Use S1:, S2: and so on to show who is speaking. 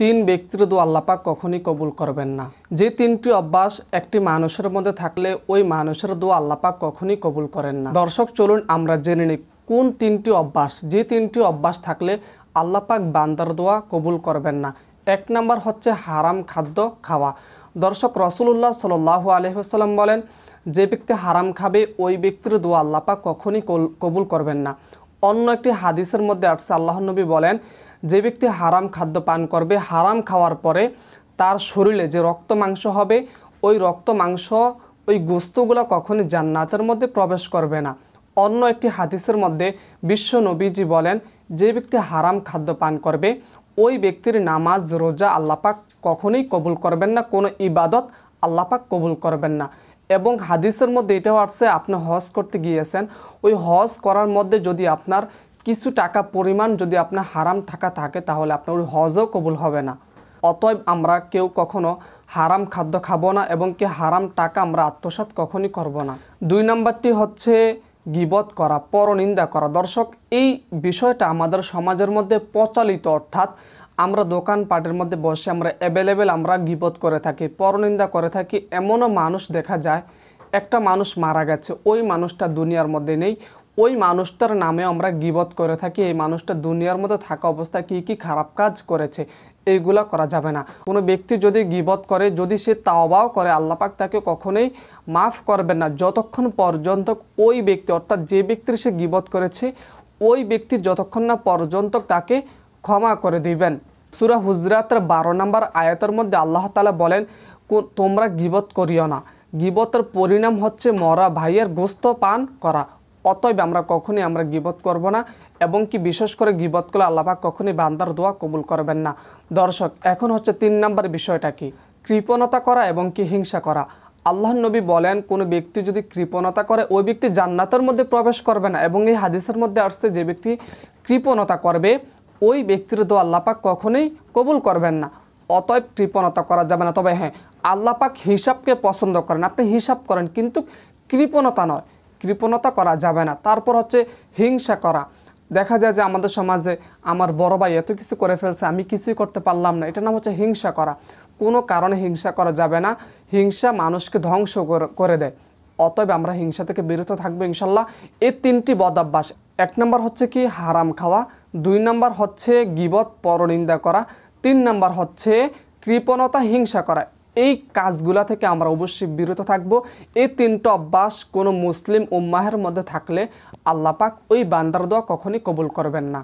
S1: তিন ব্যক্তির দু আল্লাপাক কখনই কবুল করবেন না যে তিনটি অভ্যাস একটি মানুষের মধ্যে থাকলে ওই মানুষের দু আল্লাপাক কখনই কবুল করেন না দর্শক চলুন আমরা জেনে নিই কোন তিনটি অভ্যাস যে তিনটি অভ্যাস থাকলে আল্লাপাক বান্দার দোয়া কবুল করবেন না এক নম্বর হচ্ছে হারাম খাদ্য খাওয়া দর্শক রসুল্লাহ সাল্লাহ আলহিহাসাল্লাম বলেন যে ব্যক্তি হারাম খাবে ওই ব্যক্তির দোয়া আল্লাপাক কখনই কবুল করবেন না অন্য একটি হাদিসের মধ্যে আসছে আল্লাহ নবী বলেন যে ব্যক্তি হারাম খাদ্য পান করবে হারাম খাওয়ার পরে তার শরীরে যে রক্ত মাংস হবে ওই রক্ত মাংস ওই গোস্তগুলো কখনই জান্নাতের মধ্যে প্রবেশ করবে না অন্য একটি হাদিসের মধ্যে বিশ্ব নবীজি বলেন যে ব্যক্তি হারাম খাদ্য পান করবে ওই ব্যক্তির নামাজ রোজা আল্লাপাক কখনোই কবুল করবেন না কোনো ইবাদত আল্লাপাক কবুল করবেন না এবং হাদিসের মধ্যে এটাও আসছে আপনি হজ করতে গিয়েছেন ওই হজ করার মধ্যে যদি আপনার কিছু টাকা পরিমাণ যদি আপনার হারাম টাকা থাকে তাহলে আপনার ওই হজও কবুল হবে না অতএব আমরা কেউ কখনো হারাম খাদ্য খাবো না এবং কে হারাম টাকা আমরা আত্মসাত কখনই করব না দুই নাম্বারটি হচ্ছে গিবত করা পরনিন্দা করা দর্শক এই বিষয়টা আমাদের সমাজের মধ্যে প্রচলিত অর্থাৎ আমরা দোকানপাটের মধ্যে বসে আমরা অ্যাভেলেবেল আমরা গিবত করে থাকি পরনিন্দা করে থাকি এমনও মানুষ দেখা যায় একটা মানুষ মারা গেছে ওই মানুষটা দুনিয়ার মধ্যে নেই ওই মানুষটার নামে আমরা গিবত করে থাকি এই মানুষটা দুনিয়ার মধ্যে থাকা অবস্থায় কি কি খারাপ কাজ করেছে এইগুলো করা যাবে না কোনো ব্যক্তি যদি গিবত করে যদি সে তাওবাও করে আল্লাপাক তাকে কখনোই মাফ করবেন না যতক্ষণ পর্যন্ত ওই ব্যক্তি অর্থাৎ যে ব্যক্তির সে গিবত করেছে ওই ব্যক্তি যতক্ষণ না পর্যন্ত তাকে ক্ষমা করে দিবেন সুরা হুজরাতের বারো নম্বর আয়তের মধ্যে আল্লাহ তালা বলেন তোমরা গিবত করিও না গিবতের পরিণাম হচ্ছে মরা ভাইয়ের গোস্ত পান করা অতএব আমরা কখনই আমরা গিবত করব না এবং কি বিশেষ করে গিবত করলে আল্লাপাক কখনই বান্দার দোয়া কবুল করবেন না দর্শক এখন হচ্ছে তিন নম্বর বিষয়টা কি কৃপণতা করা এবং কি হিংসা করা আল্লাহ নবী বলেন কোনো ব্যক্তি যদি কৃপণতা করে ওই ব্যক্তি জান্নাতের মধ্যে প্রবেশ করবে না এবং এই হাদিসের মধ্যে আসছে যে ব্যক্তি কৃপণতা করবে ওই ব্যক্তির দোয়া আল্লাপাক কখনই কবুল করবেন না অতএব কৃপণতা করা যাবে না তবে হ্যাঁ আল্লাপাক হিসাবকে পছন্দ করেন আপনি হিসাব করেন কিন্তু কৃপণতা নয় কৃপণতা করা যাবে না তারপর হচ্ছে হিংসা করা দেখা যায় যে আমাদের সমাজে আমার বড় ভাই এত কিছু করে ফেলছে আমি কিছুই করতে পারলাম না এটা নাম হচ্ছে হিংসা করা কোনো কারণে হিংসা করা যাবে না হিংসা মানুষকে ধ্বংস করে দেয় অতএব আমরা হিংসা থেকে বিরত থাকবো ইনশাল্লাহ এই তিনটি বদাভ্যাস এক নম্বর হচ্ছে কি হারাম খাওয়া দুই নম্বর হচ্ছে গিবত পরনিন্দা করা তিন নম্বর হচ্ছে কৃপণতা হিংসা করা এই কাজগুলা থেকে আমরা অবশ্যই বিরত থাকব এই তিনটা অভ্যাস কোনো মুসলিম উম্মাহের মধ্যে থাকলে আল্লাপাক ওই বান্দার দোয়া কখনই কবুল করবেন না